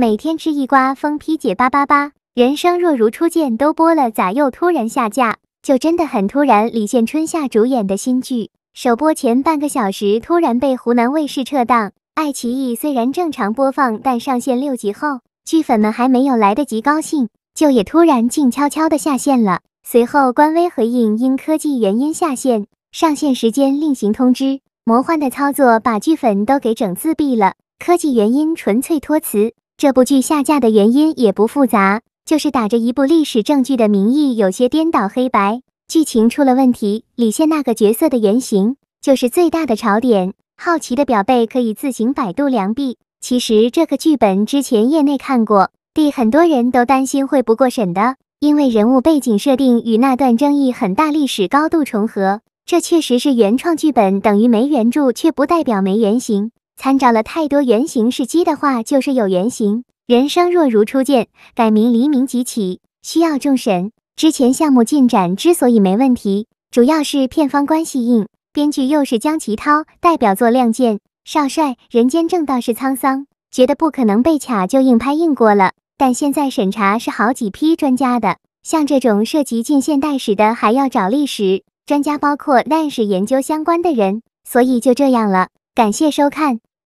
每天吃一瓜，封批姐八八八。人生若如初见都播了，咋又突然下架？就真的很突然。李现、春夏主演的新剧，首播前半个小时突然被湖南卫视撤档，爱奇艺虽然正常播放，但上线六集后，剧粉们还没有来得及高兴，就也突然静悄悄的下线了。随后官微回应，因科技原因下线，上线时间另行通知。魔幻的操作把剧粉都给整自闭了。科技原因纯粹托词。这部剧下架的原因也不复杂，就是打着一部历史正剧的名义，有些颠倒黑白，剧情出了问题。李现那个角色的原型就是最大的槽点。好奇的表妹可以自行百度良币。其实这个剧本之前业内看过，第很多人都担心会不过审的，因为人物背景设定与那段争议很大历史高度重合。这确实是原创剧本，等于没原著，却不代表没原型。参照了太多原型是鸡的话，就是有原型。人生若如初见，改名黎明即起，需要众审。之前项目进展之所以没问题，主要是片方关系硬，编剧又是江奇涛，代表作《亮剑》《少帅》，人间正道是沧桑，觉得不可能被卡就硬拍硬过了。但现在审查是好几批专家的，像这种涉及近现代史的，还要找历史专家，包括历史研究相关的人，所以就这样了。感谢收看。